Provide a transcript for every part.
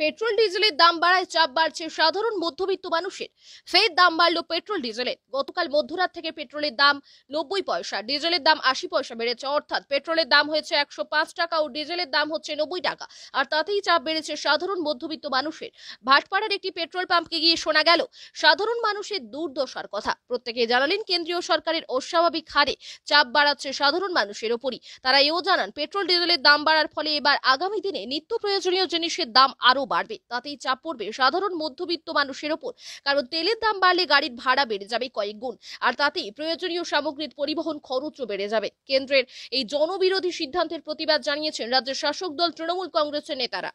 Petrol ডিজেলের দাম বাড়ায় চাপ বাড়ছে সাধারণ মধ্যবিত্ত মানুষের ফের দাম বাড়ল পেট্রোল ডিজেলের গতকাল মধ্যরাত থেকে পেট্রোলের দাম নব্বই পয়সা ডিজেলের দাম আশি পয়সা বেড়েছে অর্থাৎ পেট্রোলের দাম হয়েছে একশো পাঁচ টাকা ও ডিজেলের দাম হচ্ছে নব্বই টাকা আর তাতেই চাপ বেড়েছে সাধারণ মধ্যবিত্ত মানুষের ভাটপাড়ার একটি পেট্রোল পাম্পকে গিয়ে শোনা গেল সাধারণ মানুষের দুর্দশার কথা প্রত্যেকে জানালেন কেন্দ্রীয় সরকারের অস্বাভাবিক হারে চাপ বাড়াচ্ছে সাধারণ মানুষের ওপরই তারা এও জানান পেট্রোল ডিজেলের দাম বাড়ার ফলে এবার আগামী দিনে নিত্য প্রয়োজনীয় জিনিসের দাম আরও ভাড়াও বাড়বে তাতেই চাপ পড়বে সাধারণ মধ্যবিত্ত মানুষের ওপর কারণ তেলের দাম বাড়লে গাড়ির ভাড়া বেড়ে যাবে কয়েক গুণ আর তাতেই প্রয়োজনীয় সামগ্রীর পরিবহন খরচও বেড়ে যাবে কেন্দ্রের এই জনবিরোধী সিদ্ধান্তের প্রতিবাদ জানিয়েছেন রাজ্যের শাসক দল তৃণমূল কংগ্রেসের নেতারা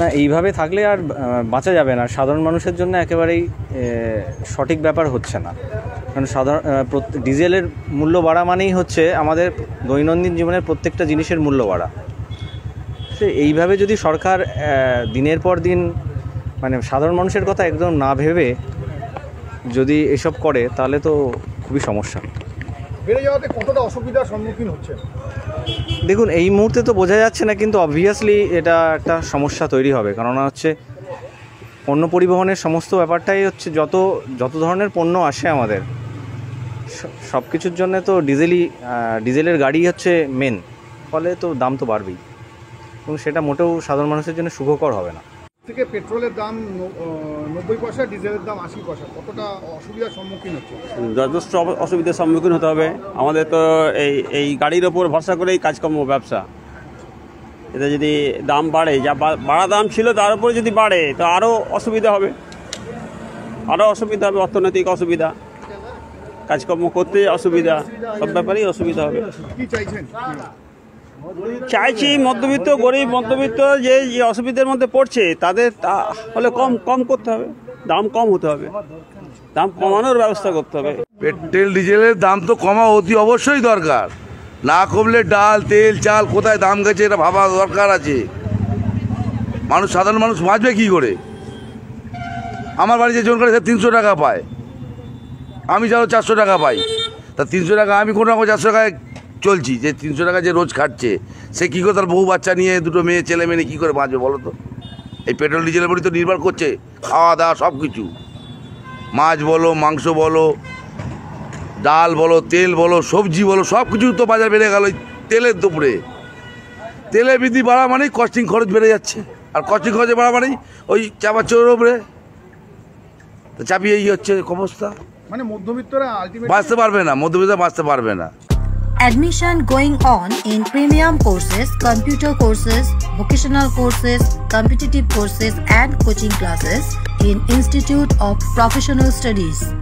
না এইভাবে থাকলে আর বাঁচা যাবে না সাধারণ মানুষের জন্য একেবারেই সঠিক ব্যাপার হচ্ছে না কারণ সাধারণ ডিজেলের মূল্য বাড়া মানেই হচ্ছে আমাদের দৈনন্দিন জীবনের প্রত্যেকটা জিনিসের মূল্য বাড়া সে এইভাবে যদি সরকার দিনের পর দিন মানে সাধারণ মানুষের কথা একদম না ভেবে যদি এসব করে তাহলে তো খুবই সমস্যা বেড়ে যাওয়াতে কতটা অসুবিধার সম্মুখীন হচ্ছে দেখুন এই মুহূর্তে তো বোঝা যাচ্ছে না কিন্তু অবভিয়াসলি এটা একটা সমস্যা তৈরি হবে কেননা হচ্ছে পণ্য পরিবহনের সমস্ত ব্যাপারটাই হচ্ছে যত যত ধরনের পণ্য আসে আমাদের সব কিছুর জন্যে তো ডিজেলই ডিজেলের গাড়ি হচ্ছে মেন ফলে তো দাম তো বাড়বেই এবং সেটা মোটেও সাধারণ মানুষের জন্য শুভকর হবে না থেকে পেট্রোলের দাম নব্বই পয়সা ডিজেলের দাম আশি পয়সা কতটা অসুবিধার সম্মুখীন হচ্ছে যথেষ্ট অসুবিধার সম্মুখীন হতে হবে আমাদের তো এই এই গাড়ির ওপর ভরসা করেই কাজকর্ম ব্যবসা এটা যদি দাম বাড়ে যা বাড়া দাম ছিল তার উপরে যদি বাড়ে তো আরও অসুবিধা হবে আরও অসুবিধা হবে অর্থনৈতিক অসুবিধা কাজকর্ম করতে অসুবিধা সব ব্যাপারেই অসুবিধা হবে চাইছেন চাইছি মধ্যবিত্ত গরিব মধ্যবিত্ত যে যে অসুবিধার মধ্যে পড়ছে তাদের হলে কম কম করতে হবে দাম কম হতে হবে দাম কমানোর ব্যবস্থা করতে হবে পেট্রোল ডিজেলের দাম তো কমা অতি অবশ্যই দরকার না কমলে ডাল তেল চাল কোথায় দাম গেছে এটা ভাবা দরকার আছে মানুষ সাধারণ মানুষ বাঁচবে কী করে আমার বাড়িতে জন করে তিনশো টাকা পায় আমি যাও চারশো টাকা পাই তা তিনশো টাকা আমি কোনো রকম চারশো টাকায় চলছি যে তিনশো টাকা যে রোজ খাচ্ছে সে কী করে তার বহু বাচ্চা নিয়ে দুটো মেয়ে ছেলে মেয়ে কী করে বাঁচবে বলো তো এই পেট্রোল ডিজেলের উপরই তো নির্ভর করছে খাওয়া দাওয়া সব কিছু মাছ বলো মাংস বলো ডাল বলো তেল বলো সবজি বলো সব কিছু তো বাজার বেড়ে গেল তেলের দুপুরে তেলে বৃদ্ধি বাড়া মানেই কস্টিং খরচ বেড়ে যাচ্ছে আর কস্টিং খরচ বাড়া মানেই ওই চাপা চোর উপরে চাপিয়েই হচ্ছে অবস্থা মানে মধ্যবিত্তরা বাঁচতে পারবে না মধ্যবিত্তরা বাঁচতে পারবে না Admission going on in premium courses, computer courses, vocational courses, competitive courses and coaching classes in Institute of Professional Studies.